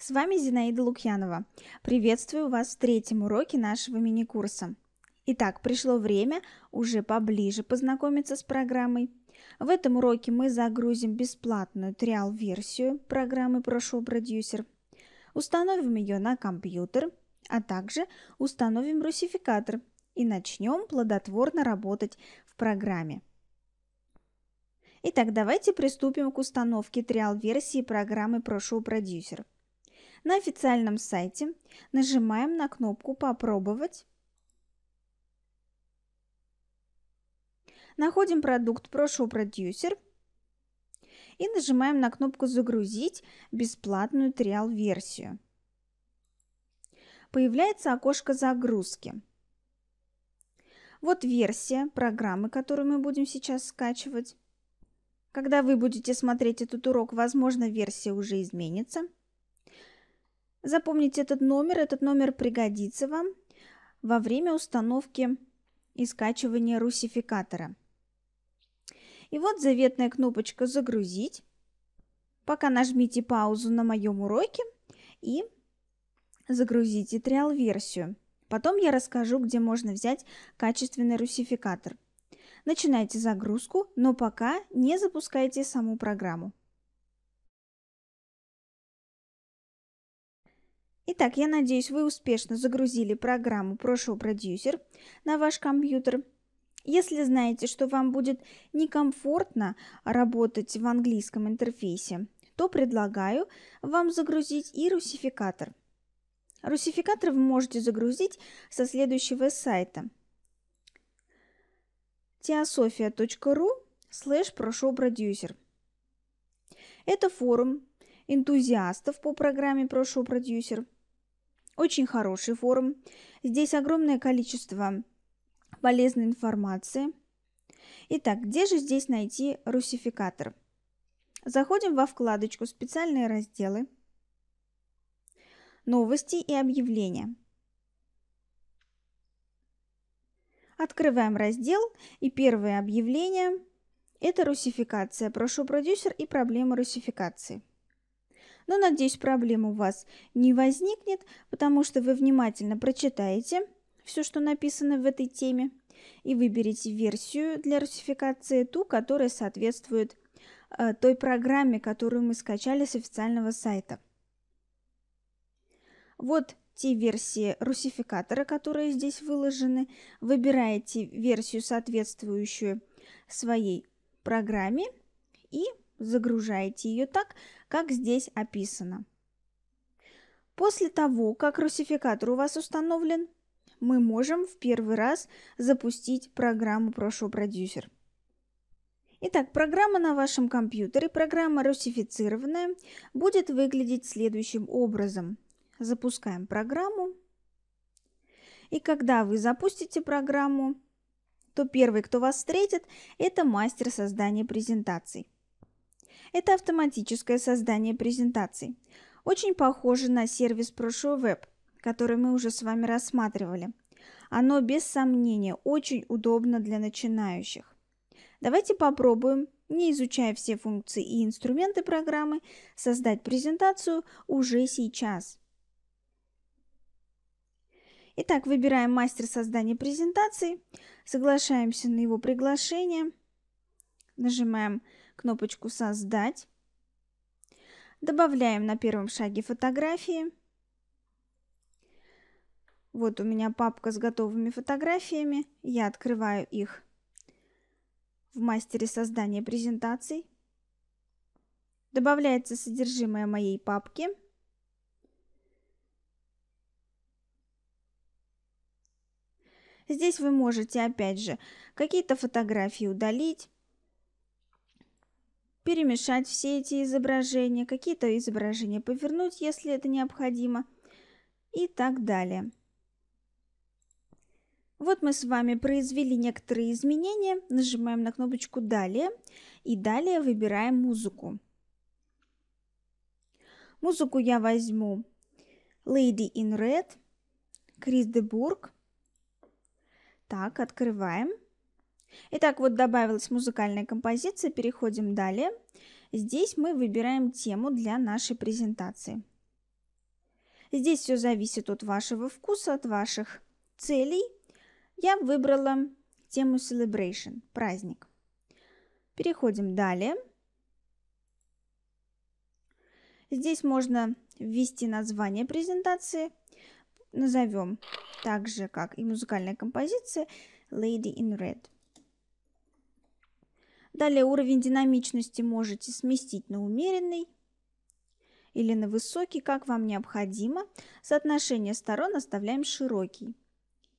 С вами Зинаида Лукьянова. Приветствую вас в третьем уроке нашего мини-курса. Итак, пришло время уже поближе познакомиться с программой. В этом уроке мы загрузим бесплатную триал-версию программы «Прошу продюсер», установим ее на компьютер, а также установим русификатор и начнем плодотворно работать в программе. Итак, давайте приступим к установке триал-версии программы «Прошу продюсер». Producer на официальном сайте, нажимаем на кнопку «Попробовать». Находим продукт «Прошу продюсер» и нажимаем на кнопку «Загрузить бесплатную триал-версию». Появляется окошко загрузки. Вот версия программы, которую мы будем сейчас скачивать. Когда вы будете смотреть этот урок, возможно, версия уже изменится – Запомните этот номер, этот номер пригодится вам во время установки и скачивания русификатора. И вот заветная кнопочка «Загрузить». Пока нажмите паузу на моем уроке и загрузите триал-версию. Потом я расскажу, где можно взять качественный русификатор. Начинайте загрузку, но пока не запускайте саму программу. Итак, я надеюсь, вы успешно загрузили программу «Прошу Producer на ваш компьютер. Если знаете, что вам будет некомфортно работать в английском интерфейсе, то предлагаю вам загрузить и русификатор. Русификатор вы можете загрузить со следующего сайта theosophiaru слэш прошу продюсер. Это форум энтузиастов по программе «Прошу Producer. Очень хороший форум. Здесь огромное количество полезной информации. Итак, где же здесь найти русификатор? Заходим во вкладочку «Специальные разделы», «Новости и объявления». Открываем раздел и первое объявление – это русификация. Прошу продюсер и проблемы русификации. Но, надеюсь, проблем у вас не возникнет, потому что вы внимательно прочитаете все, что написано в этой теме, и выберете версию для русификации, ту, которая соответствует э, той программе, которую мы скачали с официального сайта. Вот те версии русификатора, которые здесь выложены. Выбираете версию, соответствующую своей программе и загружаете ее так, как здесь описано. После того, как русификатор у вас установлен, мы можем в первый раз запустить программу «Прошу продюсер». Итак, программа на вашем компьютере, программа русифицированная, будет выглядеть следующим образом. Запускаем программу. И когда вы запустите программу, то первый, кто вас встретит, это мастер создания презентаций. Это автоматическое создание презентаций. Очень похоже на сервис ProShowWeb, который мы уже с вами рассматривали. Оно, без сомнения, очень удобно для начинающих. Давайте попробуем, не изучая все функции и инструменты программы, создать презентацию уже сейчас. Итак, выбираем мастер создания презентации, соглашаемся на его приглашение, нажимаем кнопочку «Создать». Добавляем на первом шаге фотографии. Вот у меня папка с готовыми фотографиями. Я открываю их в мастере создания презентаций. Добавляется содержимое моей папки. Здесь вы можете, опять же, какие-то фотографии удалить, перемешать все эти изображения, какие-то изображения повернуть, если это необходимо, и так далее. Вот мы с вами произвели некоторые изменения, нажимаем на кнопочку «Далее» и далее выбираем музыку. Музыку я возьму Lady in Red, Крис Дебург. Так, открываем. Итак, вот добавилась музыкальная композиция, переходим далее. Здесь мы выбираем тему для нашей презентации. Здесь все зависит от вашего вкуса, от ваших целей. Я выбрала тему Celebration, праздник. Переходим далее. Здесь можно ввести название презентации. Назовем так же, как и музыкальная композиция Lady in Red. Далее уровень динамичности можете сместить на умеренный или на высокий, как вам необходимо. Соотношение сторон оставляем широкий.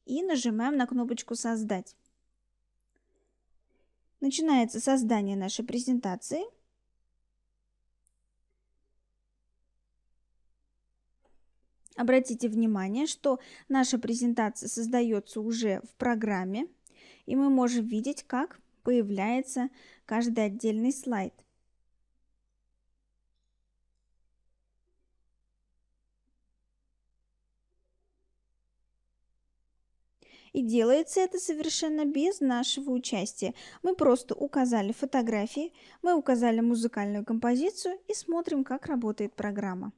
И нажимаем на кнопочку «Создать». Начинается создание нашей презентации. Обратите внимание, что наша презентация создается уже в программе, и мы можем видеть, как появляется каждый отдельный слайд. И делается это совершенно без нашего участия. Мы просто указали фотографии, мы указали музыкальную композицию и смотрим, как работает программа.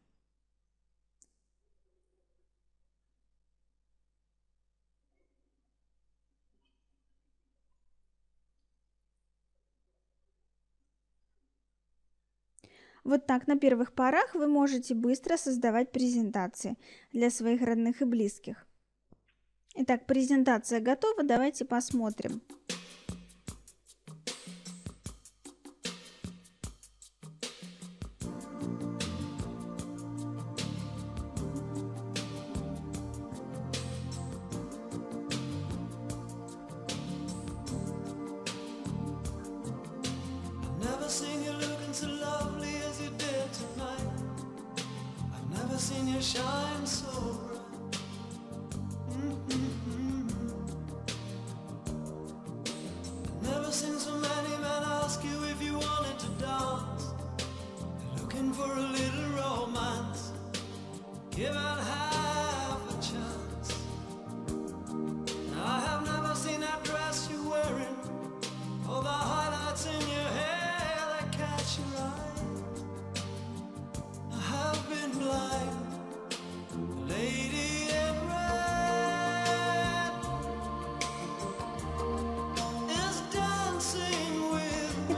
Вот так на первых порах вы можете быстро создавать презентации для своих родных и близких. Итак, презентация готова, давайте посмотрим.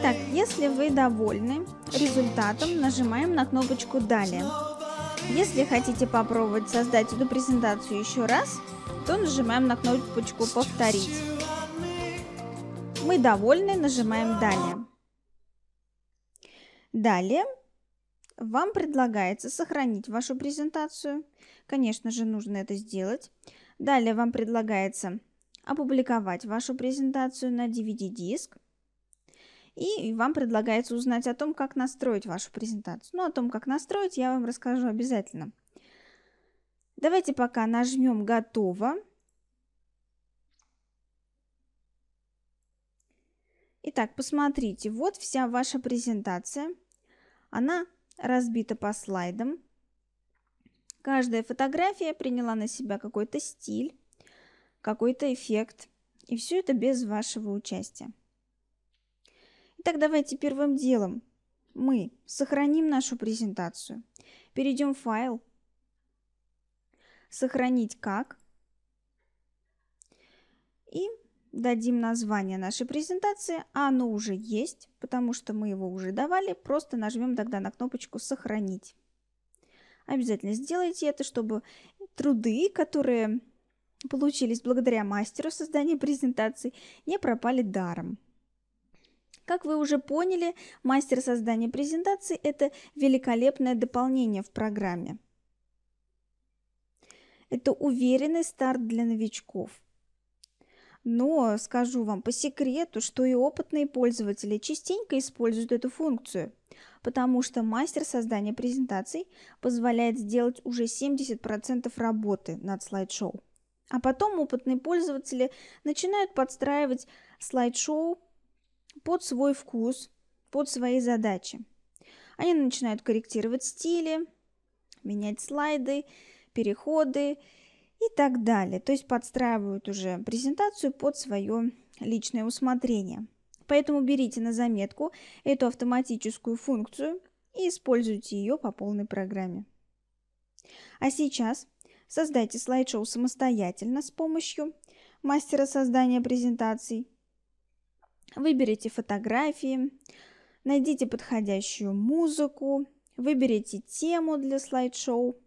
Итак, если вы довольны результатом, нажимаем на кнопочку «Далее». Если хотите попробовать создать эту презентацию еще раз, то нажимаем на кнопочку «Повторить». Мы довольны, нажимаем «Далее». Далее вам предлагается сохранить вашу презентацию. Конечно же, нужно это сделать. Далее вам предлагается опубликовать вашу презентацию на DVD-диск и вам предлагается узнать о том, как настроить вашу презентацию. Ну, о том, как настроить, я вам расскажу обязательно. Давайте пока нажмем «Готово». Итак, посмотрите, вот вся ваша презентация. Она разбита по слайдам. Каждая фотография приняла на себя какой-то стиль, какой-то эффект. И все это без вашего участия. Так давайте первым делом мы сохраним нашу презентацию. Перейдем в файл. Сохранить как. И дадим название нашей презентации, а оно уже есть, потому что мы его уже давали. Просто нажмем тогда на кнопочку «Сохранить». Обязательно сделайте это, чтобы труды, которые получились благодаря мастеру создания презентации, не пропали даром. Как вы уже поняли, мастер создания презентации – это великолепное дополнение в программе. Это уверенный старт для новичков. Но скажу вам по секрету, что и опытные пользователи частенько используют эту функцию, потому что мастер создания презентаций позволяет сделать уже 70% работы над слайд-шоу. А потом опытные пользователи начинают подстраивать слайд-шоу под свой вкус, под свои задачи. Они начинают корректировать стили, менять слайды, переходы и так далее. То есть подстраивают уже презентацию под свое личное усмотрение. Поэтому берите на заметку эту автоматическую функцию и используйте ее по полной программе. А сейчас создайте слайд-шоу самостоятельно с помощью мастера создания презентаций – Выберите фотографии, найдите подходящую музыку, выберите тему для слайд-шоу,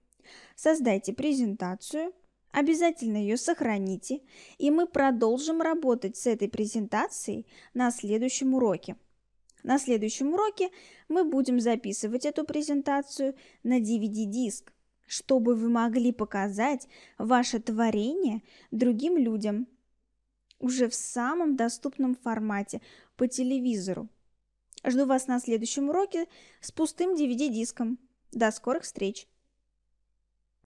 создайте презентацию, обязательно ее сохраните, и мы продолжим работать с этой презентацией на следующем уроке. На следующем уроке мы будем записывать эту презентацию на DVD-диск, чтобы вы могли показать ваше творение другим людям – уже в самом доступном формате по телевизору. Жду вас на следующем уроке с пустым DVD-диском. До скорых встреч!